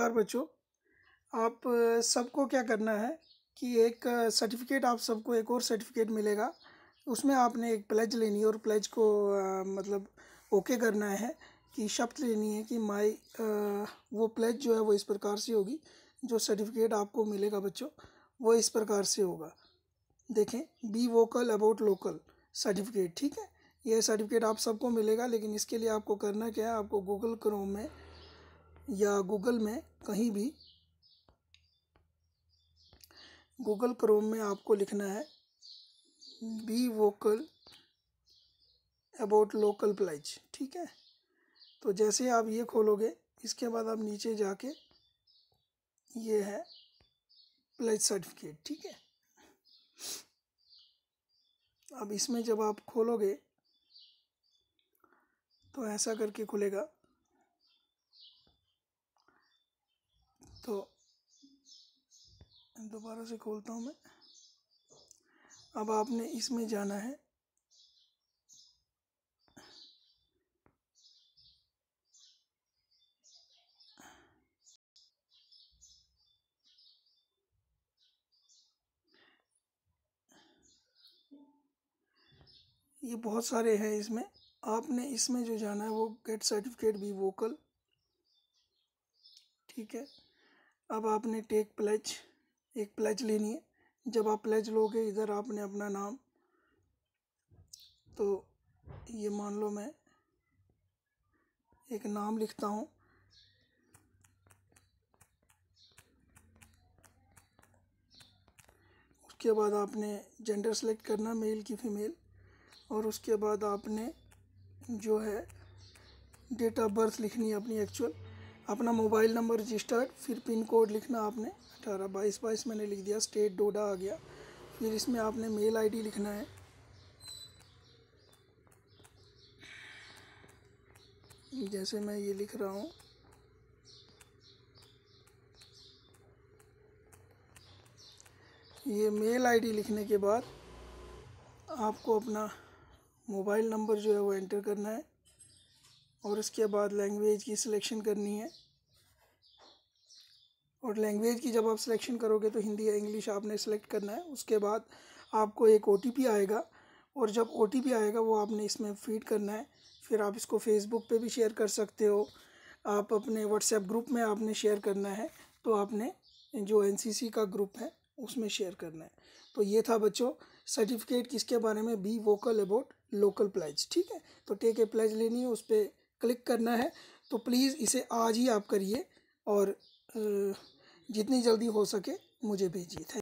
नमस्कार बच्चों आप सबको क्या करना है कि एक सर्टिफिकेट आप सबको एक और सर्टिफिकेट मिलेगा उसमें आपने एक प्लेज लेनी है और प्लेज को आ, मतलब ओके करना है कि शब्द लेनी है कि माई वो प्लेज जो है वो इस प्रकार से होगी जो सर्टिफिकेट आपको मिलेगा बच्चों वो इस प्रकार से होगा देखें be vocal about local certificate ठीक है यह सर्टिफिकेट आप सबको मिलेगा लेकिन इसके लिए आपको करना क्या है आपको गूगल क्रोम में या गूगल में कहीं भी गूगल क्रोम में आपको लिखना है be vocal about local pledge ठीक है तो जैसे आप ये खोलोगे इसके बाद आप नीचे जाके ये है प्लेज सर्टिफिकेट ठीक है अब इसमें जब आप खोलोगे तो ऐसा करके खुलेगा तो दोबारा से खोलता हूँ मैं अब आपने इसमें जाना है ये बहुत सारे हैं इसमें आपने इसमें जो जाना है वो गेट सर्टिफिकेट भी वोकल ठीक है अब आपने टेक प्लेज एक प्लेज लेनी है जब आप प्लेज लोगे इधर आपने अपना नाम तो ये मान लो मैं एक नाम लिखता हूँ उसके बाद आपने जेंडर सेलेक्ट करना मेल की फीमेल और उसके बाद आपने जो है डेट ऑफ बर्थ लिखनी है अपनी एक्चुअल अपना मोबाइल नंबर रजिस्टर फिर पिन कोड लिखना आपने अठारह बाईस बाईस मैंने लिख दिया स्टेट डोडा आ गया फिर इसमें आपने मेल आईडी लिखना है जैसे मैं ये लिख रहा हूँ ये मेल आईडी लिखने के बाद आपको अपना मोबाइल नंबर जो है वो एंटर करना है और उसके बाद लैंग्वेज की सिलेक्शन करनी है और लैंग्वेज की जब आप सिलेक्शन करोगे तो हिंदी या इंग्लिश आपने सेलेक्ट करना है उसके बाद आपको एक ओ आएगा और जब ओ आएगा वो आपने इसमें फीड करना है फिर आप इसको फेसबुक पे भी शेयर कर सकते हो आप अपने व्हाट्सएप ग्रुप में आपने शेयर करना है तो आपने जो एन का ग्रुप है उसमें शेयर करना है तो ये था बच्चों सर्टिफिकेट किसके बारे में be vocal about local pledge ठीक है तो टेक ए प्लेज लेनी है उस पर क्लिक करना है तो प्लीज़ इसे आज ही आप करिए और जितनी जल्दी हो सके मुझे भेजिए थैंक